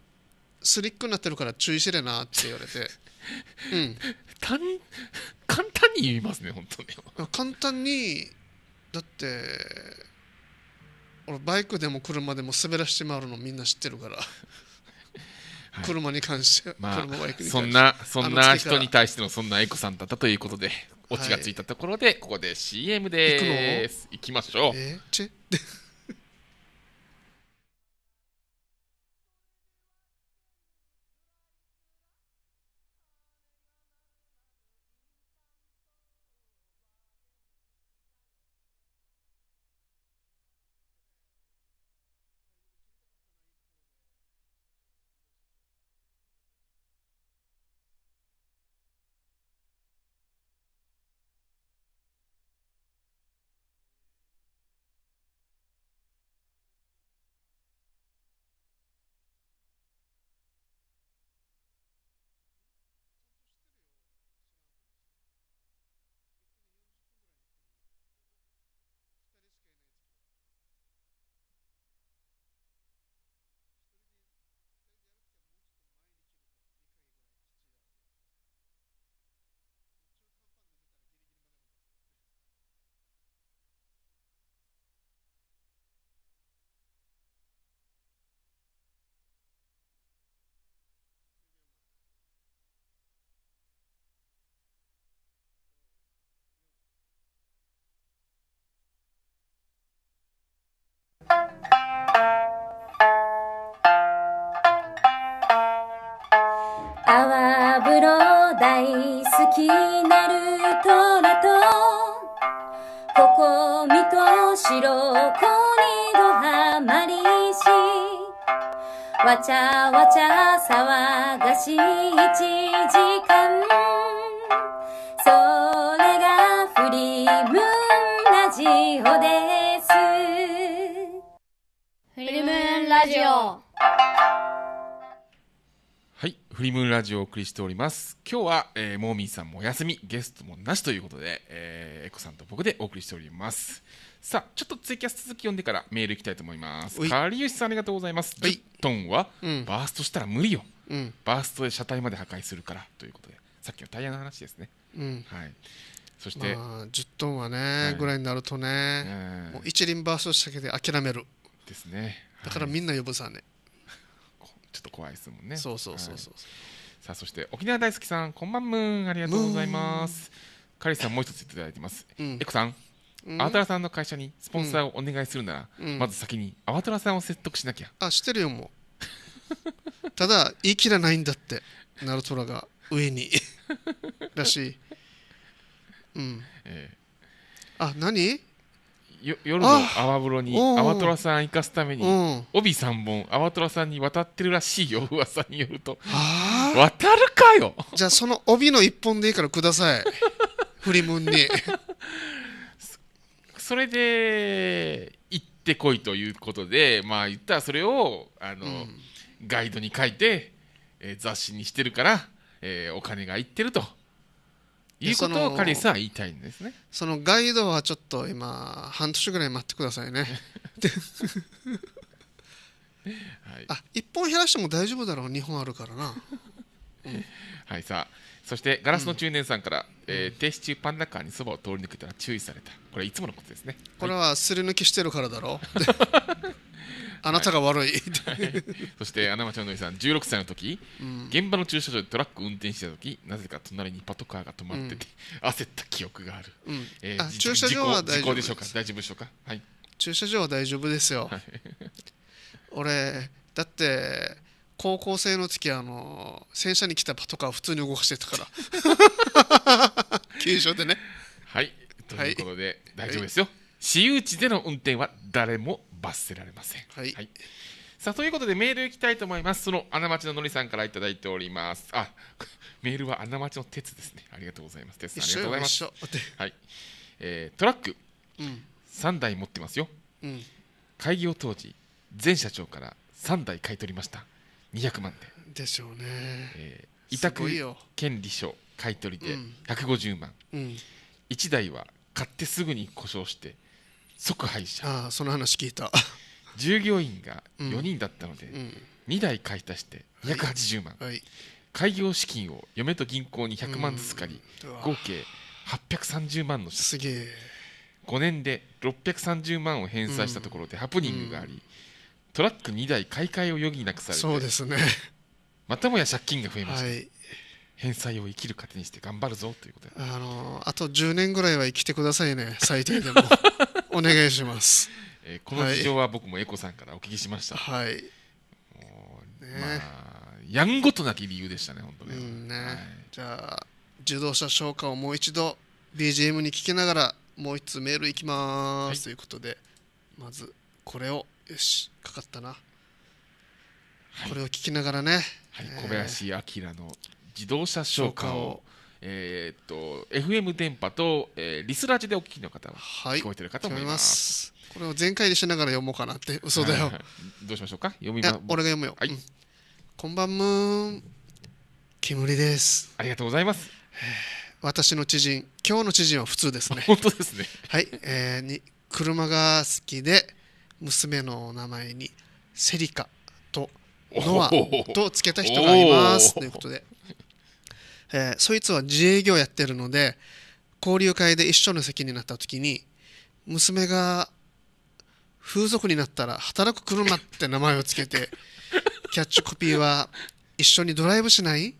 スリックになってるから注意しれなって言われて、うん、ん簡単に言いますね本当に簡単にだって俺バイクでも車でも滑らして回るのみんな知ってるから、はい、車に関して、まあ、車バイクそんなそんな人に対してのそんなエコさんだったということでオチがついたところで、はい、ここで CM ですいきましょうえー、チェ大好きなるトラとここ水と白子にどはまりしわちゃわちゃ騒がしい一時間それがフリ分ムーンラジオですフリムーンラジオフリムーンラジオをお送りしております今日は、えー、モーミーさんもお休みゲストもなしということで、えー、エコさんと僕でお送りしておりますさあちょっとツイキャス続き読んでからメールいきたいと思いますかリゆシさんありがとうございます10トンは、うん、バーストしたら無理よ、うん、バーストで車体まで破壊するからということでさっきのタイヤの話ですね、うん、はいそして、まあ、10トンはね、はい、ぐらいになるとね、もう一輪バーストしたけで諦めるですね、だからみんな呼ぶさね、ちょっと怖いですもんねそうそうそうそう、はい、さあそして沖縄大好きさんこんばんむありがとうございますカリさんもう一ついただいてます、うん、エコさんアワトラさんの会社にスポンサーをお願いするなら、うん、まず先にアワトラさんを説得しなきゃあ知ってるよもう ただ言い切らないんだってナルトラが上に らしいうん、ええ、あ何夜の泡風呂に泡虎さん行かすために、帯3本泡虎さんに渡ってるらしいよ噂によると渡るかよじゃあその帯の1本でいいからください 振りむんに それで行ってこいということでまあ言ったらそれをあの、うん、ガイドに書いて、えー、雑誌にしてるから、えー、お金がいってると。いうことをカリスは言いたいんですねそのガイドはちょっと今半年ぐらい待ってくださいね はい、あ一本減らしても大丈夫だろう2本あるからな、はいさあそしてガラスの中年さんから、うん、えー、停止中パンダカーにそばを通り抜けたら注意されたこれいつものことですねこれはすり抜きしてるからだろう あなたが悪い、そして穴町のりさん16歳の時、うん、現場の駐車場でトラック運転した時なぜか隣にパトカーが止まってて、うん、焦った記憶がある、うんえー、駐車場は大丈夫でしょうか大丈夫でしょうか、はい、駐車場は大丈夫ですよ、はい、俺だって高校生の時あの洗車に来たパトカー普通に動かしてたから 急所でねはいということで、はい、大丈夫ですよ、はい私有地での運転は誰も罰せられません。はい、はい、さあということでメールいきたいと思います。その穴町ののりさんからいただいております。あ、メールは穴町の鉄ですね。ありがとうございます。鉄ありがとうございます。はい、えー、トラック、うん、3台持ってますよ。うん、開業当時前社長から3台買い取りました。200万で。でしょうね。えー、委託権利書買い取りで150万。うん、うん、1台は買ってすぐに故障して即廃車ああその話聞いた従業員が4人だったので、うん、2台買い足して280万、はいはい、開業資金を嫁と銀行に100万ずつ借り、うん、合計830万のすげえ5年で630万を返済したところでハプニングがあり、うん、トラック2台買い替えを余儀なくされてそうですねまたもや借金が増えました、はい、返済を生きる糧にして頑張るぞということあのあと10年ぐらいは生きてくださいね最低でも お願いします。えー、この事情は僕もエコさんからお聞きしました。はい。もうね、まあ、やんごとなき理由でしたね、本当ね。うんねはい、じゃあ、自動車召化をもう一度 BGM に聞きながら、もう一つメールいきます、はい、ということで、まずこれを、よし、かかったな。はい、これを聞きながらね。はい、えー、小林明の自動車消化を。えー、っと FM 電波と、えー、リスラジでお聞きの方は聞こえてるかと思いますはい、これを全開でしながら読もうかなって嘘だよ、どうしましょうか読みま俺が読むよ、はい、うん、こんばんむ煙ですありがとうございます 私の知人今日の知人は普通ですね 本当ですねはい、えー、に車が好きで娘の名前にセリカとノアとつけた人がいますということでえー、そいつは自営業やってるので、交流会で一緒の席になった時に、娘が風俗になったら働く車って名前を付けて、キャッチコピーは一緒にドライブしない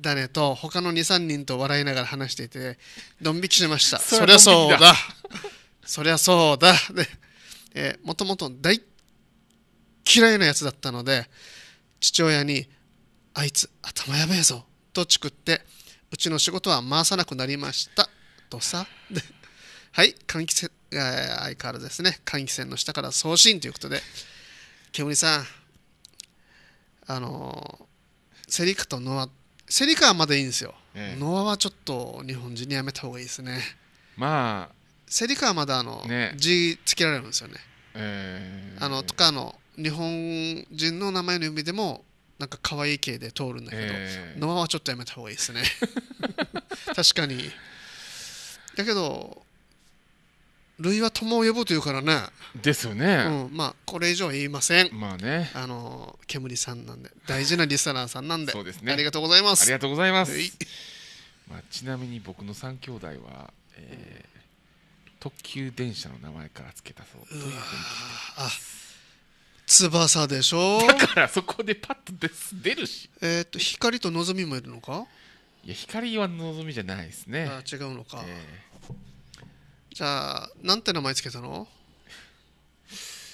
だねと他の23人と笑いながら話していてドン引きしましたそりゃそうだそりゃそうだで、えもともと大嫌いなやつだったので父親にあいつ頭やべえぞとチクってうちの仕事は回さなくなりましたとさ はい換気扇、え相変わらずですね換気扇の下から送信ということで煙さんあのセリカとノアセリカはまだいいんですよ、ええ、ノアはちょっと日本人にやめた方がいいですねまあセリカはまだあの、ね、字つけられるんですよね、えー、あのとかあの日本人の名前の意味でもなんか可愛い系で通るんだけど、えー、のままはちょっとやめた方がいいですね 確かにだけど類は友を呼ぶというからねですよね、うん、まあこれ以上は言いませんまあねあの煙さんなんで大事なリスナーさんなんでそうですねありがとうございますありがとうございます、まあ、ちなみに僕の3兄弟は、えー、特急電車の名前から付けたそうというふうにてます翼でしょだからそこでパッと出出るしえっと光と望みもいるのかいや光は望みじゃないですねあ違うのか、えー、じゃあなんて名前つけたの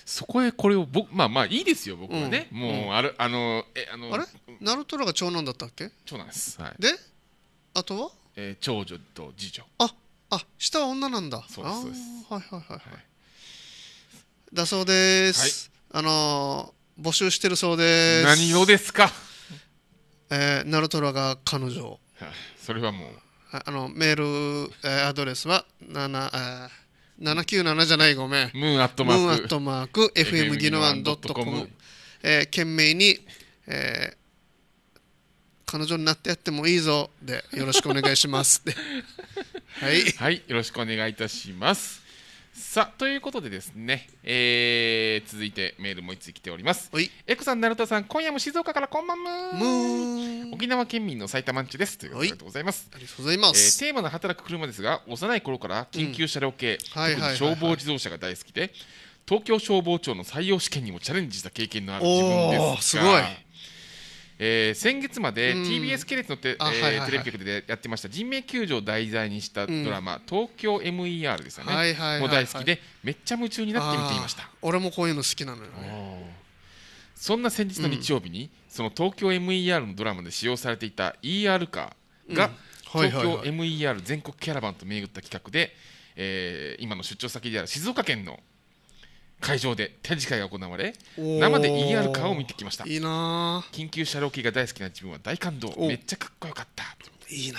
そこへこれを僕まあまあいいですよ僕はね、うん、もうある、あのえあのあれナルトラが長男だったっけ長男です、はい、であとは、えー、長女と次女ああ下は女なんだそうですそうですはいはいはいはい、はい、だそうです、はいあのー、募集してるそうです何をですかえー、ナルトラが彼女それはもうあのメール、えー、アドレスは7、え9 7じゃないごめんムーンアットマークムーンアットマーク FM ギノワンドットコム、え懸命に、えー、彼女になってやってもいいぞでよろしくお願いします はい、はい、よろしくお願いいたしますさあということでですね、えー、続いてメールもいつ来ておりますえこさん成田さん今夜も静岡からこんばんむ沖縄県民の埼玉んちですというありがとうございますありがとうございます、えー、テーマの働く車ですが幼い頃から緊急車両系、特に消防自動車が大好きで東京消防庁の採用試験にもチャレンジした経験のある自分ですがすごいえー、先月まで TBS 系列のテ,、テレビ局でやってました人命救助を題材にしたドラマ「東京 MER」ですよね、も大好きでめっちゃ夢中になって見ていました俺もこういうの好きなのよねそんな先日の日曜日に、その東京 MER のドラマで使用されていた ER カーが、東京 MER 全国キャラバンと巡った企画で、えー、今の出張先である静岡県の会場で展示会が行われ生で ER カーを見てきましたいいな緊急車両機が大好きな自分は大感動めっちゃかっこよかったいいな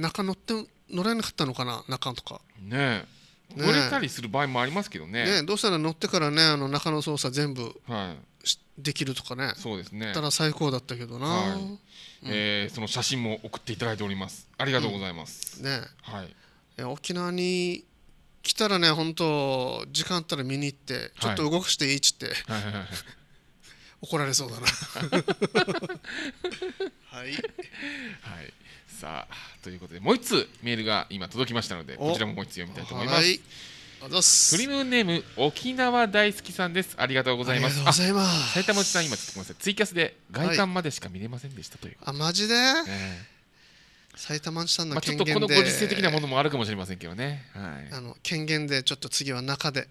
中乗って乗れなかったのかな中とかねえ、乗れたりする場合もありますけどねねどうしたら乗ってからねあの中の操作全部、はい、できるとかねそうですねたら最高だったけどな、はいうん、えー、その写真も送っていただいておりますありがとうございます、うん、ねはい、え沖縄に来たらね本当時間あったら見に行ってちょっと動かしていいっつって、はい怒られそうだな はい、はい、さあということでもう一通メールが今届きましたのでこちらももう一通読みたいと思います。フリムネーム沖縄大好きさんですありがとうございます埼玉さん今ちょっとごめんなさいツイキャスで外観までしか見れませんでしたという、はい、あマジで、えね埼玉市さんの権限で、まあ、ちょっとこのご時世的なものもあるかもしれませんけどね、はい、あの権限でちょっと次は中で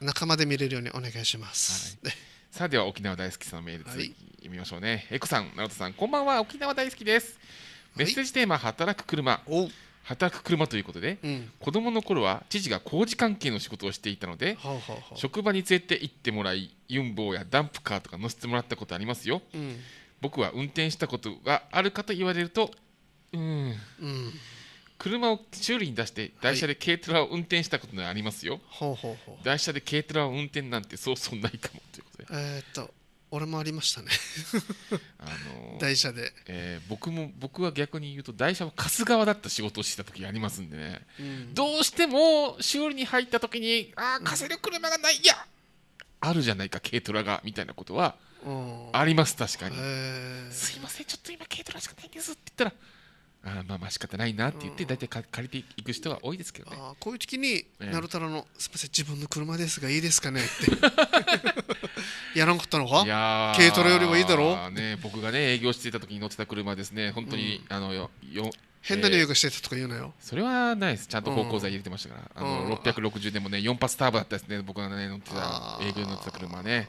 仲間で見れるようにお願いします、はい、さあでは沖縄大好きさんのメールはい、読みましょうね、はい、エコさん直人さんこんばんは沖縄大好きですメッセージテーマ働く車お働く車ということで、うん、子供の頃は父が工事関係の仕事をしていたので、はあはあ、職場に連れて行ってもらいユンボーやダンプカーとか乗せてもらったことありますよ、うん、僕は運転したことがあるかと言われるとうん、うん、車を修理に出して台車で軽トラを運転したことがありますよ、はい、台車で軽トラを運転なんてそうそうないかもということでえー、っと俺もありましたねあのー、台車で、えー、僕も僕は逆に言うと台車は貸す側だった仕事をしてた時ありますんでね、うん、どうしても修理に入った時にああ貸せる車がないや、うん、あるじゃないか軽トラがみたいなことはあります確かに、すいませんちょっと今軽トラしかないんですって言ったらあまあまあ仕方ないなって言って大体借りていく人は多いですけどねあこういう時に「なるたらの、すみません自分の車ですがいいですかね」って やらんかったのかいや軽トラよりもいいだろう、ね、僕がね営業していた時に乗ってた車ですね本当に、あのよよ変な匂いがしてたとか言うなよ、それはないですちゃんと芳香剤入れてましたから、あの660でもね4発ターボだったですね僕がね乗ってた営業に乗ってた車ね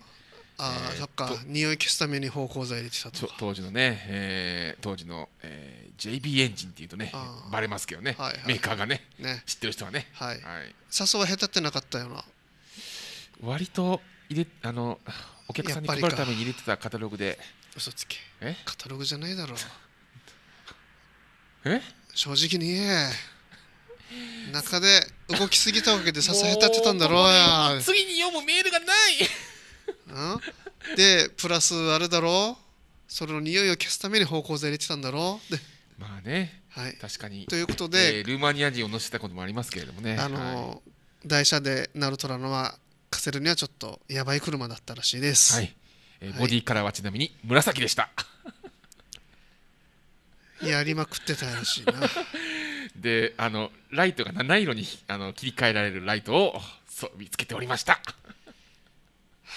あそっか匂い消すために芳香剤入れてたと当時のね、えー、当時の、えー、JB エンジンっていうとねばれますけどね、はいはい、メーカーがね、ね、知ってる人はね、はいはい、誘はへたってなかったような割と入れあのお客さんに配るために入れてたカタログで嘘つけえカタログじゃないだろうえ正直に言え中で動きすぎたわけでささへたってたんだろうや次に読むメールがないでプラスあれだろその匂いを消すために方向性入れてたんだろでまあね、はい、確かにということで、えー、ルーマニア人を乗せたこともありますけれどもね、あのーはい、台車でナルトラのはカセルにはちょっとやばい車だったらしいです、はいえー、ボディカラーはちなみに紫でした、やりまくってたらしいな であのライトが七色にあの切り替えられるライトをそう見つけておりました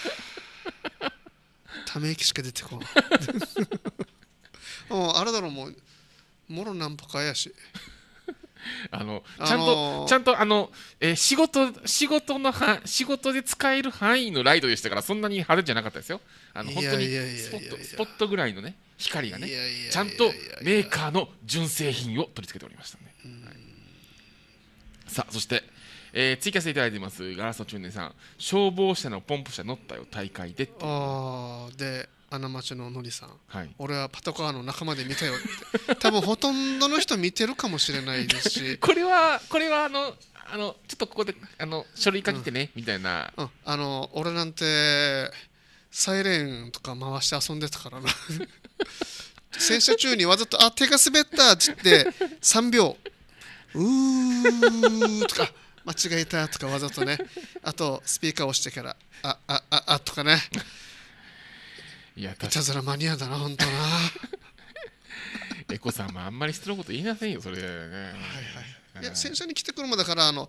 ため息しか出てこないもうあれだろうもうもろなんぽかやし あのちゃんと、あのー、ちゃんとあの、えー、仕事仕事のは仕事で使える範囲のライトでしたからそんなに派手じゃなかったですよあの本当にスポットスポットぐらいのね光がねちゃんとメーカーの純正品を取り付けておりましたね、はい、さあそして、えー、追加していただいてますガラスの中年さん消防車のポンプ車乗ったよ大会でああであの町ののりさん、はい、俺はパトカーの仲間で見たよって 多分ほとんどの人見てるかもしれないですし これはこれはあのあのちょっとここであの書類書いてね、うん、みたいな、うん、あの俺なんてサイレンとか回して遊んでたからな洗 車中にわざと「あ手が滑った」っつって3秒「うー」とか「間違えた」とかわざとねあとスピーカー押してから「ああああ」とかねいやいたずらマニアだな本当な エコさんもあんまり人のこと言いなさいよそれはいはい、いや先車に来てくるもだからあの、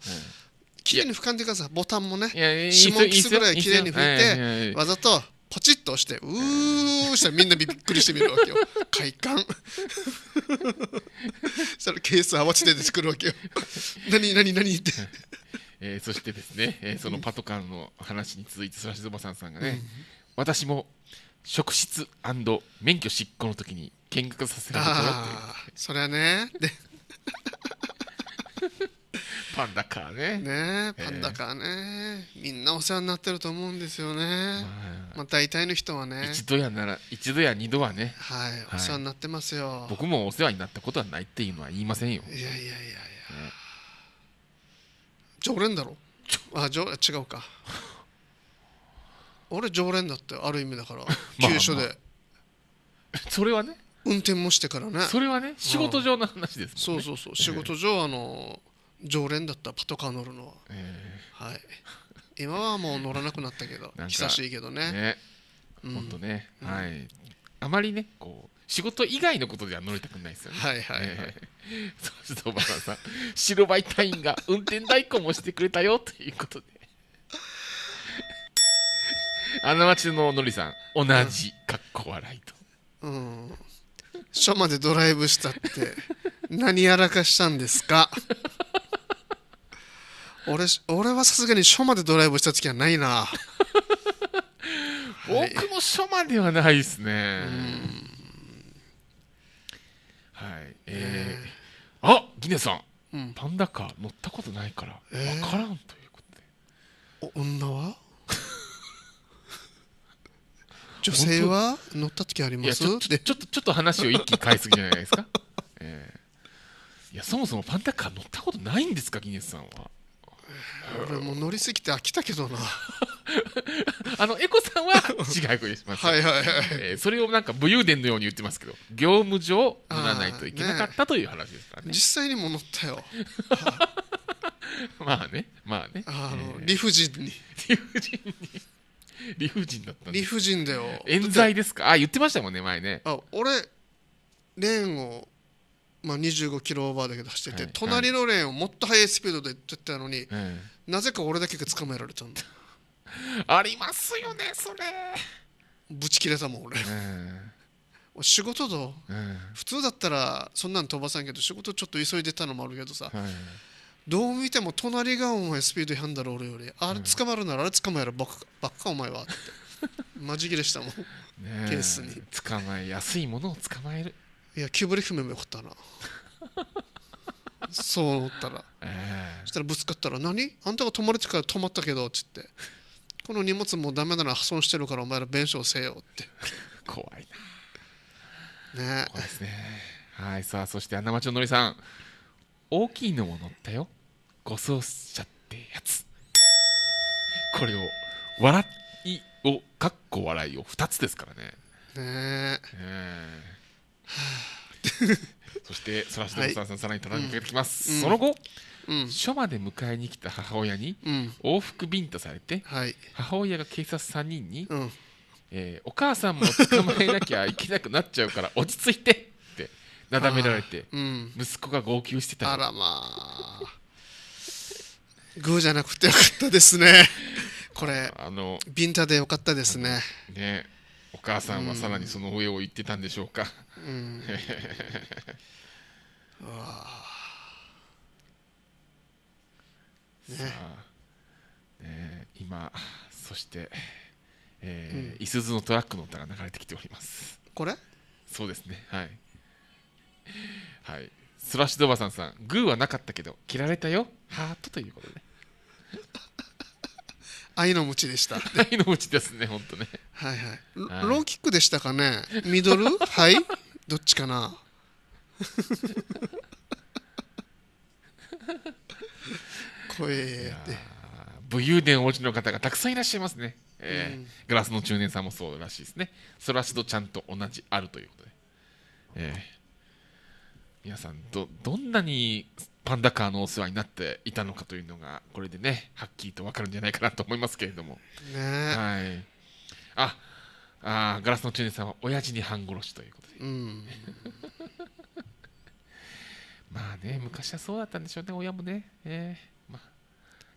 綺麗に俯瞰でくださいボタンもね指紋キスぐらい綺麗に拭いてわざとポチッと押してうーしたらみんなびっくりしてみるわけよ 快感 それケース慌てて出てくるわけよ何何何ってえー、そしてですね、えー、そのパトカーの話に続いてそらしずばさんさんがね、うん、私も職質免許執行の時に見学させられたよってそれはねでパンダカーねねパンダカーね、えー、みんなお世話になってると思うんですよね、まあ、まあ大体の人はね一度やなら一度や二度はねはい、お世話になってますよ僕もお世話になったことはないっていうのは言いませんよいやいやいやいや、ね、常連だろあじょ違うか俺常連だってある意味だから 急所で それはね運転もしてからねそれはね仕事上の話ですもんそうそうそう仕事上あの常連だったパトカー乗るのはえはい今はもう乗らなくなったけど久しいけどねねうん本当ねうんはいあまりねこう仕事以外のことでは乗りたくないですよねはいはいはい、えそうすると小さん白バイ隊員が運転代行もしてくれたよということであの町ののりさん、同じ、かっこ笑いと。うん。署までドライブしたって、何やらかしたんですか俺、俺はさすがに署までドライブした時はないな。はい僕も署まではないですね。はい。えーあギネさん、うんパンダカー乗ったことないから、分からんということで。お女は女性は乗った時ありますちょちょっとちょっと話を一気に変えすぎじゃないですか、えー、いやそもそもパンタカー乗ったことないんですかギネスさんは俺もう乗りすぎて飽きたけどな あのエコさんは違うふりしますはいはいはい、それをなんか武勇伝のように言ってますけど業務上乗らないといけなかったという話ですからね、ね、実際にも乗ったよ まあねまあねあの、えー、理不尽に理不尽に 理不尽だった理不尽だよ冤罪ですかあ言ってましたもんね前ねあ俺レーンを、まあ、25キロオーバーだけど走ってて、はい隣のレーンをもっと速いスピードで行ってたのに、なぜか俺だけが捕まえられちゃうんだ ありますよねそれぶち切れたもん俺う仕事だ普通だったらそんなん飛ばさんけど仕事ちょっと急いでたのもあるけどさはいどう見ても隣がお前スピード違反だろ俺よりあれ捕まるならあれ捕まえろばっかばかお前はってマジ切れしたもんケースに捕まえやすいものを捕まえるいやキューブリフメもよかったな そう思ったら、えー、そしたらぶつかったら「何あんたが止まれてから止まったけど」っつって「この荷物もダメなら破損してるからお前ら弁償せよ」って 怖いなね怖いですねはいさあそしてアンナマチのりさん大きいのも乗ったよ誤送しちゃってやつこれを笑いをかっこ笑いを2つですからねねえそしてそらしておさんさんさらに隣にかけてきます、うん、その後、うん、署まで迎えに来た母親に往復ビンタされて、母親が警察3人に、うんえー、お母さんも捕まえなきゃいけなくなっちゃうから落ち着いて」ってなだめられて、息子が号泣してたあらまあグーじゃなくてよかったですね。これ、あのビンタでよかったですね。ねお母さんはさらにその上を行ってたんでしょうか。うんね、さあ、ね、今そして、えーうん、いすゞのトラックの歌が流れてきておりますこれそうですねはいはいスラッシュドバさんさんグーはなかったけど切られたよハートということで愛の持でした。愛の持ですね、本当ね。はいはい。ローキックでしたかね。ミドル、はい、どっちかな。声で武勇伝お持ちの方がたくさんいらっしゃいますね。えー、うん、ガラスの中年さんもそうらしいですね。そらすとちゃんと同じあるということで。えー、皆さんど、どんなにパンダカーのお世話になっていたのかというのがこれでねはっきりと分かるんじゃないかなと思いますけれどもねはいああガラスの中年さんは親父に半殺しということで、うん、まあね昔はそうだったんでしょうね親もね、えー、まあ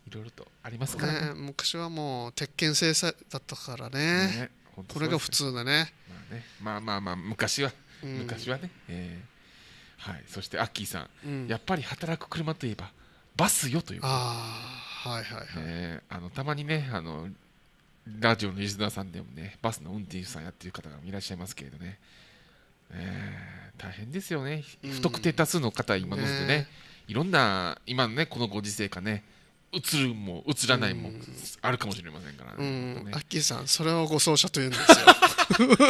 いろいろとありますから、ね昔はもう鉄拳制裁だったからね、ね、これが普通だね,、まあねまあまあまあ昔は、昔はね、えーはい、そしてアッキーさん、うん、やっぱり働く車といえばバスよというあはいはいはい、ね、あのたまにねあのラジオのリスナーさんでもねバスの運転手さんやってる方がいらっしゃいますけれどね、えー、大変ですよね、不特定多数の方今乗ってね、ね、いろんな今のねこのご時世かね映るも映らないもあるかもしれませんからね。うんねアッキーさん、それをご奏者というんですよ。普通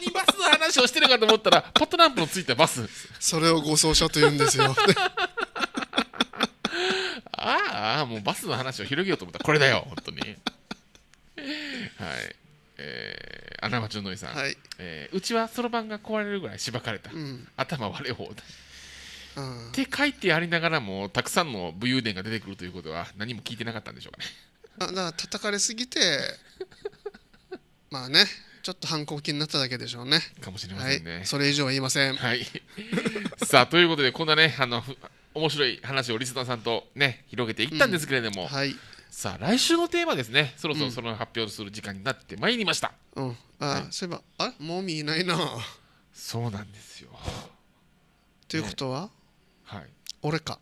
にバの話をしてるかと思ったら、パットランプのついたバス。それを護送車と言うんですよ。ああ、もうバスの話を広げようと思ったら、これだよ、本当に。はい。えー、穴場純のりさん、はいえー、うちはそろばんが壊れるぐらいしばかれた、うん、頭割れ放題、うん、って書いてありながらもたくさんの武勇伝が出てくるということは何も聞いてなかったんでしょうかねあだか叩かれすぎてまあねちょっと反抗期になっただけでしょうねかもしれませんね、はい、それ以上は言いませんはい さあということでこんなねあの面白い話をリスナーさんとね広げていったんですけれども、うん、はいさあ来週のテーマですねそろそろその発表する時間になってまいりました、うん、あ、はい、そういえばあれもみいないなそうなんですよということは、ね、はい俺か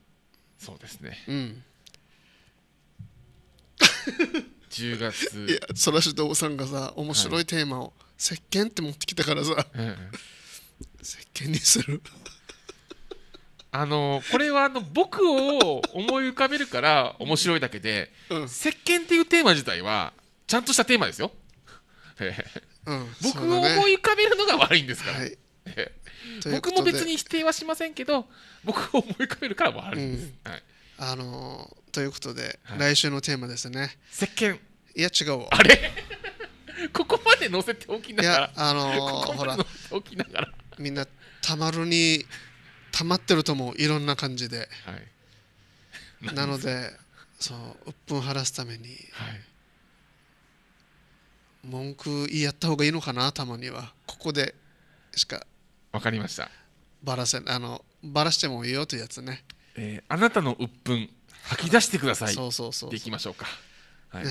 そうですねうん 10月いやそらしどうさんがさ面白いテーマを、はい、石鹸って持ってきたからさ、うん、石鹸にするあのこれはあの僕を思い浮かべるから面白いだけで、うん、石鹸っていうテーマ自体はちゃんとしたテーマですよ、うん、僕を思い浮かべるのが悪いんですから、はい 僕も別に否定はしませんけど僕を思い浮かべるから悪いです、うん、はいあのということで、はい来週のテーマですね石鹸いや違うあれ ここまで載せておきないやあのほらおきながらみんなたまるにたまってると思ういろんな感じではい なのでそう鬱憤晴らすためにはい文句やった方がいいのかなたまにはここでしかわかりましたばらせあのばらしてもいいよというやつねえー、あなたの鬱憤吐き出してくださいそうそうそうでいきましょうか、はい、ね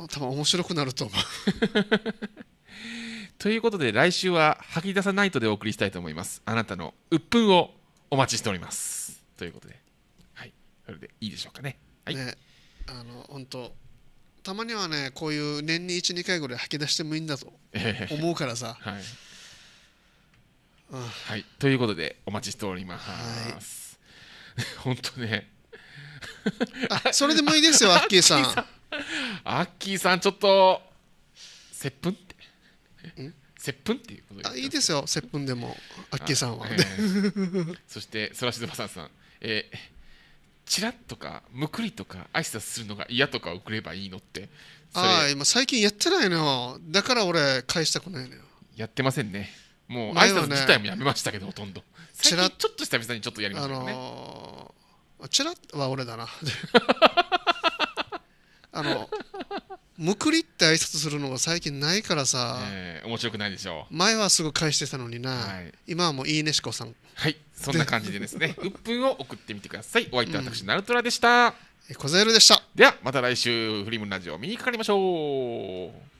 え多分面白くなると思う ということで来週は吐き出さないとでお送りしたいと思いますあなたの鬱憤をお待ちしておりますということではいそれでいいでしょうかねはいねあの本当たまにはねこういう年に12回ぐらい吐き出してもいいんだと思うからさ、はい、うん、はい、ということでお待ちしております、はい 本当ねあそれでもいいですよアッキーさんアッキーさんちょっと接吻って接吻っていうことあいいですよ接吻でもアッキーさんは、えー、そしてそらしずまさんさんえー、チラッとかむくりとか挨拶するのが嫌とか送ればいいのってああ今最近やってないのよだから俺返したくないのよやってませんねもう挨拶自体もやめましたけど、ね、ほとんどちらちょっと久々にちょっとやりましたけどね、あのー、チラッは俺だな あのむくりって挨拶するのが最近ないからさ、えー、面白くないでしょう前はすぐ返してたのにな、はい、今はもういいねしこさんはいそんな感じでですね鬱憤を送ってみてくださいお相手は私、うん、ナルトラでした小ザエルでしたではまた来週フリムラジオ見にかかりましょう